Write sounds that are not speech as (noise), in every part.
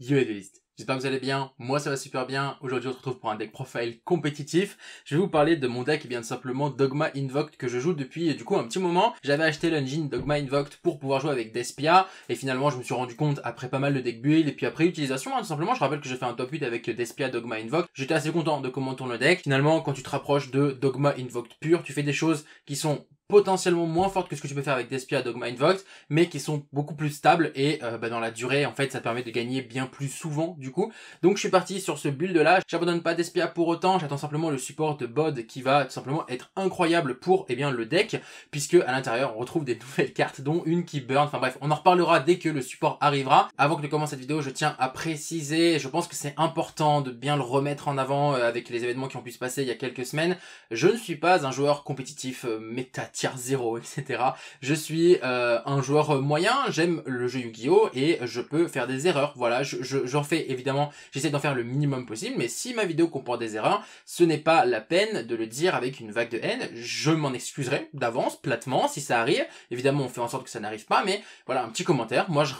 Yo les j'espère que vous allez bien, moi ça va super bien, aujourd'hui on se retrouve pour un deck profile compétitif, je vais vous parler de mon deck qui eh simplement Dogma Invoked que je joue depuis du coup un petit moment, j'avais acheté l'engine Dogma Invoked pour pouvoir jouer avec Despia, et finalement je me suis rendu compte après pas mal de deck build et puis après utilisation, hein, tout simplement je rappelle que j'ai fait un top 8 avec Despia Dogma Invoked, j'étais assez content de comment tourne le deck, finalement quand tu te rapproches de Dogma Invoked pur, tu fais des choses qui sont potentiellement moins fortes que ce que tu peux faire avec Despia, Dogma, Invox, mais qui sont beaucoup plus stables et euh, bah, dans la durée, en fait, ça permet de gagner bien plus souvent du coup. Donc je suis parti sur ce build là, j'abandonne pas Despia pour autant, j'attends simplement le support de Bod qui va tout simplement être incroyable pour eh bien le deck, puisque à l'intérieur on retrouve des (laughs) nouvelles cartes, dont une qui burn, enfin bref, on en reparlera dès que le support arrivera. Avant que je commence cette vidéo, je tiens à préciser, je pense que c'est important de bien le remettre en avant euh, avec les événements qui ont pu se passer il y a quelques semaines, je ne suis pas un joueur compétitif euh, métatique tier 0, etc. Je suis euh, un joueur moyen, j'aime le jeu Yu-Gi-Oh! et je peux faire des erreurs. Voilà, je, je, refais évidemment, j'essaie d'en faire le minimum possible, mais si ma vidéo comporte des erreurs, ce n'est pas la peine de le dire avec une vague de haine. Je m'en excuserai d'avance, platement, si ça arrive. Évidemment, on fait en sorte que ça n'arrive pas, mais voilà, un petit commentaire. Moi, je,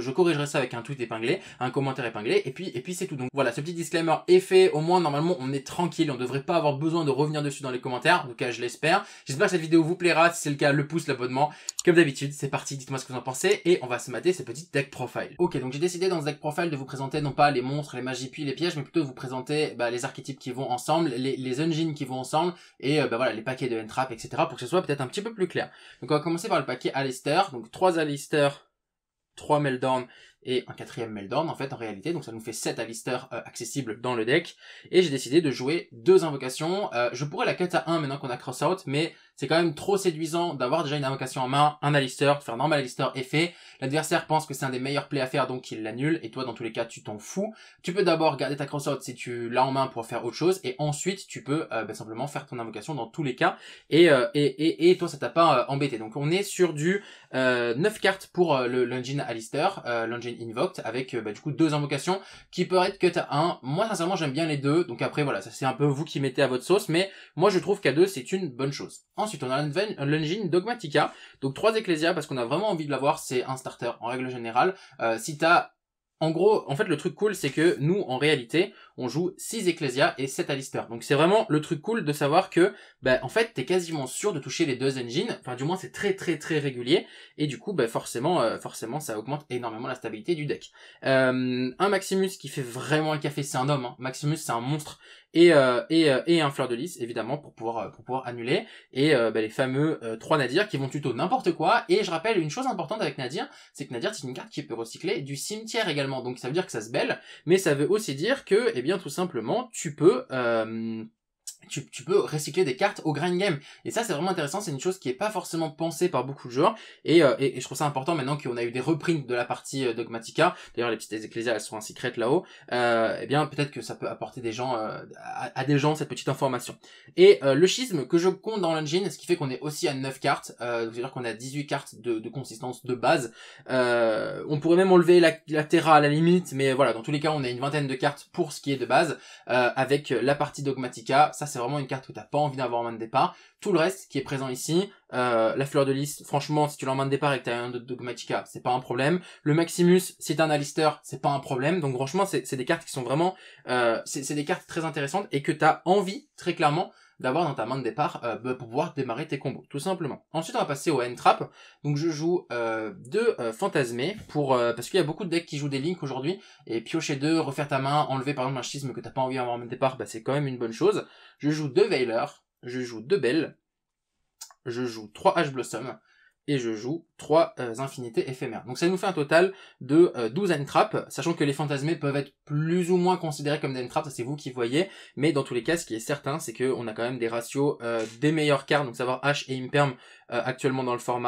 je, corrigerai ça avec un tweet épinglé, un commentaire épinglé, et puis, et puis c'est tout. Donc voilà, ce petit disclaimer est fait. Au moins, normalement, on est tranquille, on devrait pas avoir besoin de revenir dessus dans les commentaires. En tout cas, je l'espère. J'espère que cette vidéo vous plaira. Si c'est le cas, le pouce, l'abonnement. Comme d'habitude, c'est parti, dites-moi ce que vous en pensez et on va se mater ces petites deck profile. Ok, donc j'ai décidé dans ce deck profile de vous présenter non pas les monstres, les magies puis les pièges, mais plutôt de vous présenter bah, les archétypes qui vont ensemble, les, engines qui vont ensemble et euh, bah, voilà les paquets de entrap etc. pour que ce soit peut-être un petit peu plus clair. Donc on va commencer par le paquet Alistair, donc 3 Alistair 3 Meldorn, et un quatrième Meldorn en fait en réalité. Donc ça nous fait 7 Alistair euh, accessibles dans le deck. Et j'ai décidé de jouer deux invocations. Euh, je pourrais la cut à 1 maintenant qu'on a cross out, mais c'est quand même trop séduisant d'avoir déjà une invocation en main, un Alistair, de faire normal Alistair effet. L'adversaire pense que c'est un des meilleurs plays à faire, donc il l'annule, et toi, dans tous les cas, tu t'en fous. Tu peux d'abord garder ta crosshot si tu l'as en main pour faire autre chose, et ensuite, tu peux euh, bah, simplement faire ton invocation dans tous les cas, et, euh, et, et, toi, ça t'a pas euh, embêté. Donc, on est sur du 9 cartes pour le l'engine Alistair, l'engine Invoked, avec bah, du coup deux invocations qui peut être tu as 1. Moi, sincèrement, j'aime bien les deux, donc après, voilà, ça c'est un peu vous qui mettez à votre sauce, mais moi, je trouve qu'à deux, c'est une bonne chose. Ensuite, on a l'engine Dogmatica. Donc trois Ecclesia parce qu'on a vraiment envie de l'avoir. C'est un starter en règle générale. Euh, si t'as en gros, en fait, le truc cool, c'est que nous, en réalité, on joue 6 Ecclesia et 7 Alistair. Donc c'est vraiment le truc cool de savoir que, ben en fait, t'es quasiment sûr de toucher les deux engines, enfin du moins c'est très très très régulier, et du coup, ben forcément, euh, forcément, ça augmente énormément la stabilité du deck. Euh, un Maximus qui fait vraiment un café, c'est un homme, hein. Maximus c'est un monstre, et, euh, et, et, un fleur de lys évidemment pour pouvoir pour pouvoir annuler et bah, les fameux 3 Nadir qui vont tuto n'importe quoi et je rappelle une chose importante avec nadir c'est que nadir c'est une carte qui peut recycler du cimetière également donc ça veut dire que ça se belle mais ça veut aussi dire que eh bien tout simplement, tu peux euh, tu, peux recycler des cartes au grind game. Et ça, c'est vraiment intéressant. C'est une chose qui est pas forcément pensée par beaucoup de joueurs. Et, euh, et, je trouve ça important maintenant qu'on a eu des reprints de la partie euh, Dogmatica. D'ailleurs, les petites ecclésias, elles sont en là-haut. Euh, eh bien, peut-être que ça peut apporter des gens, euh, à, des gens cette petite information. Et le schisme que je compte dans l'engine, ce qui fait qu'on est aussi à 9 cartes. C'est-à-dire qu'on a 18 cartes de, de consistance de base. on pourrait même enlever la, la, Terra à la limite. Mais voilà, dans tous les cas, on a une vingtaine de cartes pour ce qui est de base. avec la partie Dogmatica. Ça, c'est vraiment une carte tu n'as pas envie d'avoir en main de départ tout le reste qui est présent ici. Euh, la fleur de lys, franchement, si tu main de départ et que as un de Dogmatica, c'est pas un problème. Le Maximus, si t'as un alister, c'est pas un problème. Donc franchement, c'est des cartes qui sont vraiment... Euh, c'est des cartes très intéressantes et que tu as envie, très clairement, d'avoir dans ta main de départ euh, bah, pour pouvoir démarrer tes combos, tout simplement. Ensuite, on va passer au N-Trap. Donc je joue deux Fantasmés, pour, parce qu'il y a beaucoup de decks qui jouent des links aujourd'hui. Et piocher deux, refaire ta main, enlever par exemple un schisme que t'as pas envie d'avoir en main de départ, bah, c'est quand même une bonne chose. Je joue deux Veilers je joue deux belles, je joue trois H Blossom, et je joue 3 euh, infinités éphémères. Donc ça nous fait un total de 12 12 trap. sachant que les fantasmés peuvent être plus ou moins considérés comme des entraps, c'est vous qui voyez, mais dans tous les cas, ce qui est certain, c'est qu'on a quand même des ratios euh, des meilleures cartes, donc savoir H et Imperm euh, actuellement dans le format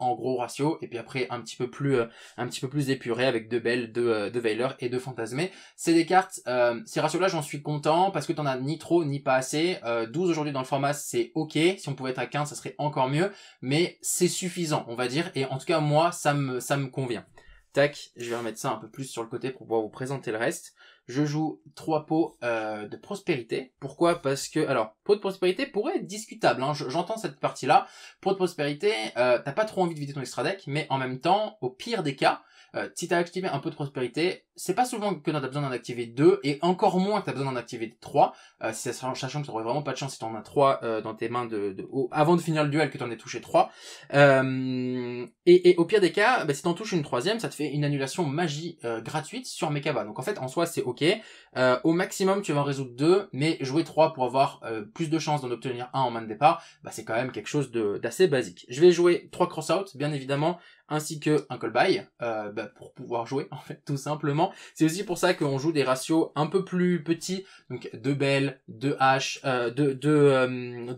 en gros ratio, et puis après un petit peu plus un petit peu plus épuré avec deux belles, deux, deux Veiler et deux fantasmés. C'est des cartes, ces ratios-là, j'en suis content, parce que t'en as ni trop ni pas assez. 12 aujourd'hui dans le format, c'est ok, si on pouvait être à 15, ça serait encore mieux, mais c'est suffisant on va dire. Et en tout cas, moi, ça me, ça me convient. Tac, je vais remettre ça un peu plus sur le côté pour pouvoir vous présenter le reste. Je joue trois pots euh, de prospérité. Pourquoi Parce que, alors, pot de prospérité pourrait être discutable. Hein. J'entends cette partie-là. Pot de prospérité, euh, t'as pas trop envie de vider ton extra deck, mais en même temps, au pire des cas, euh, si t'as activé un peu de prospérité, c'est pas souvent que t'as besoin d'en activer deux, et encore moins que t'as besoin d'en activer trois, euh, sachant que t'aurais vraiment pas de chance si t'en as trois euh, dans tes mains de, de avant de finir le duel que t'en aies touché trois. Euh, et, au pire des cas, bah, si t'en touches une troisième, ça te fait une annulation magie euh, gratuite sur Mekaba. Donc en fait, en soi, c'est ok. au maximum, tu vas en résoudre deux, mais jouer trois pour avoir plus de chances d'en obtenir un en main de départ, bah, c'est quand même quelque chose d'assez basique. Je vais jouer trois cross-out, bien évidemment, ainsi que un call-by, bah, pour pouvoir jouer, (laughs) en fait, tout simplement. C'est aussi pour ça qu'on joue des ratios un peu plus petits, donc 2 Bell, 2 H, 2 euh, de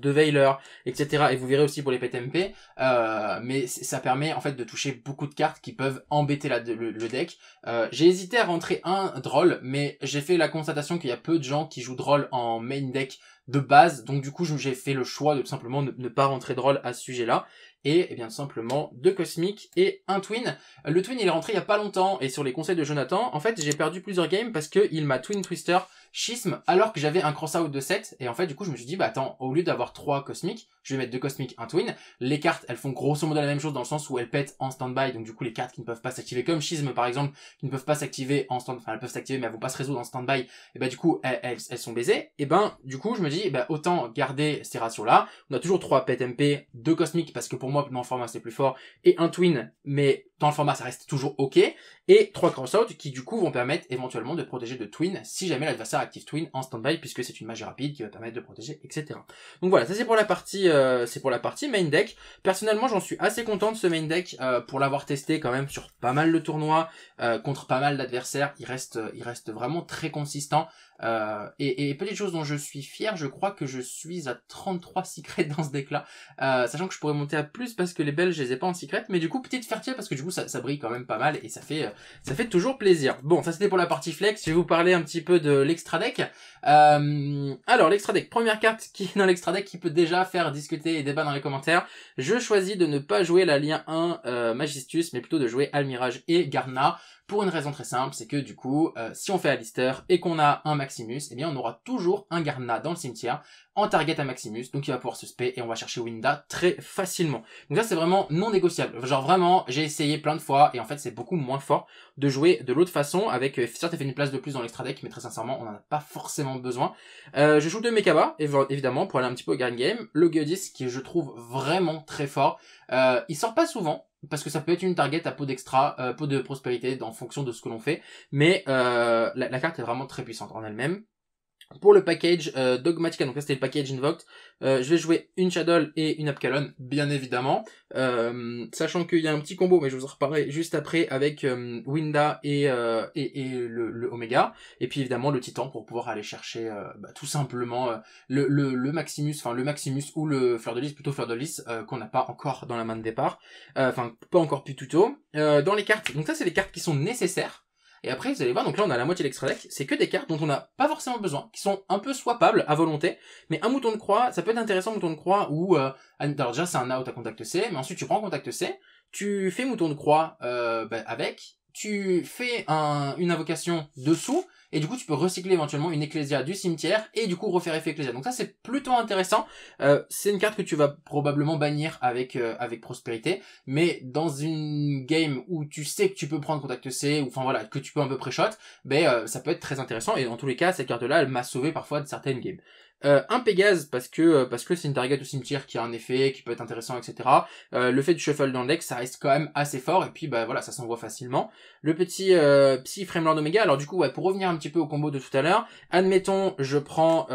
euh, Veiler, etc. Et vous verrez aussi pour les PTMP. Euh, mais ça permet en fait de toucher beaucoup de cartes qui peuvent embêter le, deck. j'ai hésité à rentrer un drôle, mais j'ai fait la constatation qu'il y a peu de gens qui jouent drôle en main deck de base. Donc du coup, j'ai fait le choix de simplement ne, ne pas rentrer drôle à ce sujet-là et eh bien simplement deux cosmiques et un twin. Euh, le twin il est rentré il y a pas longtemps et sur les conseils de Jonathan, en fait j'ai perdu plusieurs games parce qu'il m'a twin twister schisme alors que j'avais un cross out de 7 et en fait du coup je me suis dit bah attends au lieu d'avoir trois cosmiques je vais mettre deux cosmiques, un twin. Les cartes, elles font grosso modo la même chose dans le sens où elles pètent en stand-by, donc du coup les cartes qui ne peuvent pas s'activer, comme Schisme par exemple, qui ne peuvent pas s'activer en stand, enfin elles peuvent s'activer mais elles vont pas se résoudre en stand-by, et ben du coup elles, sont baisées. Et ben du coup je me dis, bah, autant garder ces ratios-là. On a toujours trois pet MP, deux cosmiques parce que pour moi dans le format c'est plus fort, et un twin, mais dans le format ça reste toujours ok, et trois cross-out qui du coup vont permettre éventuellement de protéger de twin si jamais l'adversaire active twin en stand-by puisque c'est une magie rapide qui va permettre de protéger, etc. Donc voilà, ça c'est pour la partie euh, euh, c'est pour la partie main deck. Personnellement, j'en suis assez content de ce main deck euh, pour l'avoir testé quand même sur pas mal de tournois, euh, contre pas mal d'adversaires. Il reste, il reste vraiment très consistant. Euh, et, et, petite chose dont je suis fier, je crois que je suis à 33 secrets dans ce deck-là, euh, sachant que je pourrais monter à plus parce que les Belges, je les ai pas en secret, mais du coup, petite fertile, parce que du coup, ça, brille quand même pas mal et ça fait, euh, ça fait toujours plaisir. Bon, ça c'était pour la partie flex, je vais vous parler un petit peu de l'extra deck. alors, l'extra deck, première carte qui est dans l'extra deck qui peut déjà faire discuter et débat dans les commentaires. Je choisis de ne pas jouer la lien 1 Magistus, mais plutôt de jouer Almirage et Garna. Pour une raison très simple, c'est que du coup, euh, si on fait Alister et qu'on a un Maximus, eh bien on aura toujours un Garna dans le cimetière en target à Maximus, donc il va pouvoir se spé et on va chercher Winda très facilement. Donc ça c'est vraiment non négociable. Genre vraiment, j'ai essayé plein de fois et en fait c'est beaucoup moins fort de jouer de l'autre façon avec, euh, certes fait une place de plus dans l'extra deck, mais très sincèrement on n'en a pas forcément besoin. Euh, je joue deux Mekaba, évidemment, pour aller un petit peu au grand game. Le Geodis qui je trouve vraiment très fort. Euh, il sort pas souvent parce que ça peut être une target à peau d'extra, pot euh, peau de prospérité en fonction de ce que l'on fait, mais euh, la, carte est vraiment très puissante en elle-même pour le package euh, Dogmatica, donc là c'était le package Invoked, euh, je vais jouer une Shadow et une Apcalon, bien évidemment, euh, sachant qu'il y a un petit combo, mais je vous en reparlerai juste après, avec Winda et, et, le, le, Omega, et puis évidemment le Titan pour pouvoir aller chercher bah, tout simplement le, le, le, Maximus, enfin le Maximus ou le Fleur de Lys, plutôt Fleur de Lys, qu'on n'a pas encore dans la main de départ, enfin pas encore plus tôt. dans les cartes, donc ça c'est les cartes qui sont nécessaires, et après, vous allez voir, donc là, on a la moitié de l'extra deck. C'est que des cartes dont on n'a pas forcément besoin, qui sont un peu swappables à volonté. Mais un mouton de croix, ça peut être intéressant, mouton de croix, ou... Euh, déjà, c'est un out à contact C, mais ensuite, tu prends contact C, tu fais mouton de croix euh, bah, avec, tu fais une invocation dessous, et du coup tu peux recycler éventuellement une Ecclesia du cimetière et du coup refaire effet Ecclesia, Donc ça c'est plutôt intéressant. Euh, c'est une carte que tu vas probablement bannir avec euh, avec prospérité, mais dans une game où tu sais que tu peux prendre contact C ou enfin voilà que tu peux un peu pré-shot, ben euh, ça peut être très intéressant et dans tous les cas cette carte là elle m'a sauvé parfois de certaines games. Euh, un Pégase parce que euh, parce que c'est une target au cimetière qui a un effet qui peut être intéressant etc. Euh, le fait du shuffle dans le deck ça reste quand même assez fort et puis bah voilà ça s'envoie facilement. Le petit euh, Psy Omega alors du coup ouais pour revenir un petit peu au combo de tout à l'heure admettons je prends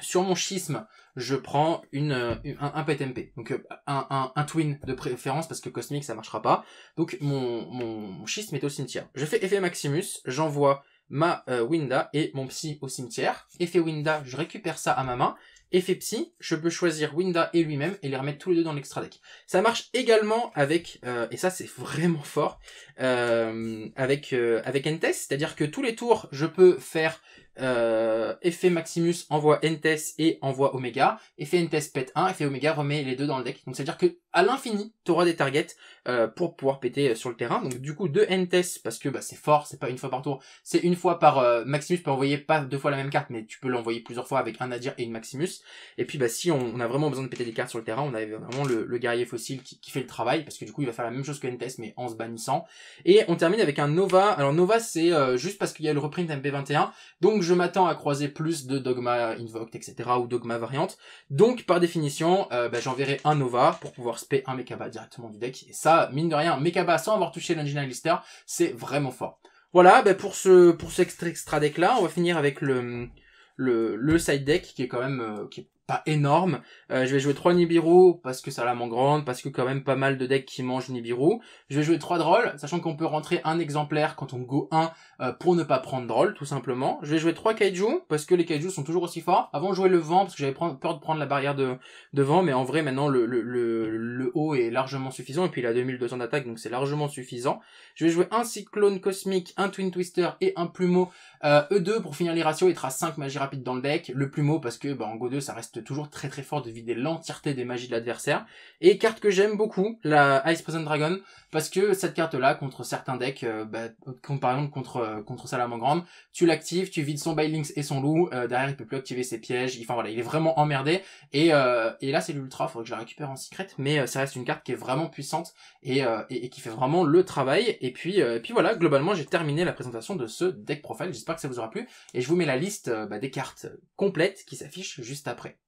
sur mon schisme je prends une, un, un PTMP, donc un, un, twin de préférence parce que cosmique ça marchera pas. Donc mon, mon schisme est au cimetière. Je fais effet Maximus, j'envoie ma euh, Winda et mon Psy au cimetière. Effet Winda, je récupère ça à ma main. Effet Psy, je peux choisir Winda et lui-même et les remettre tous les deux dans l'extra deck. Ça marche également avec, euh, et ça c'est vraiment fort, euh, avec, avec Entes, c'est-à-dire que tous les tours, je peux faire euh, effet Maximus envoie Entes et envoie Omega, effet Entes pète 1, effet Omega remet les deux dans le deck. Donc c'est-à-dire que à l'infini, tu auras des targets euh, pour pouvoir péter euh, sur le terrain. Donc du coup, deux Entes, parce que bah, c'est fort, c'est pas une fois par tour, c'est une fois par... Maximus pour envoyer pas deux fois la même carte, mais tu peux l'envoyer plusieurs fois avec un Nadir et une Maximus. Et puis bah, si on, a vraiment besoin de péter des cartes sur le terrain, on a vraiment le, guerrier fossile qui, fait le travail, parce que du coup il va faire la même chose que Entes, mais en se bannissant. Et on termine avec un Nova. Alors Nova, c'est juste parce qu'il y a le reprint MP21. Donc je m'attends à croiser plus de dogma invoked, etc. ou dogma variante. Donc, par définition, euh, bah, j'enverrai un Nova pour pouvoir spé un Mekaba directement du deck. Et ça, mine de rien, Mekaba sans avoir touché l'Engine Lister, c'est vraiment fort. Voilà, bah, pour ce pour cet extra, deck là, on va finir avec le, le, side deck qui est quand même euh, qui pas énorme. Euh, je vais jouer 3 Nibiru parce que ça la manque grande, parce que quand même pas mal de decks qui mangent Nibiru. Je vais jouer 3 drôles, sachant qu'on peut rentrer un exemplaire quand on go 1 euh, pour ne pas prendre drôle, tout simplement. Je vais jouer 3 Kaiju parce que les Kaiju sont toujours aussi forts. Avant, je jouais le vent parce que j'avais peur de prendre la barrière de, de vent, mais en vrai, maintenant, le, le, le, haut est largement suffisant. Et puis, il a 2200 d'attaque, donc c'est largement suffisant. Je vais jouer un Cyclone Cosmique, un Twin Twister et un Plumeau E2 euh, e pour finir les ratios. Il sera 5 magie rapide dans le deck. Le Plumeau parce que bah, en go 2, ça reste toujours très très fort de vider l'entièreté des magies de l'adversaire. Et carte que j'aime beaucoup, la Ice Prison Dragon, parce que cette carte-là, contre certains decks, euh, bah, comme par exemple contre, euh, contre Salamandre, tu l'actives, tu vides son bylinks et son loup, euh, derrière il peut plus activer ses pièges, enfin voilà, il est vraiment emmerdé, et, là c'est l'ultra, faudrait que je la récupère en secret, mais ça reste une carte qui est vraiment puissante, et, qui fait vraiment le travail, et puis, puis voilà, globalement j'ai terminé la présentation de ce deck profile, j'espère que ça vous aura plu, et je vous mets la liste bah, des cartes complètes qui s'affichent juste après.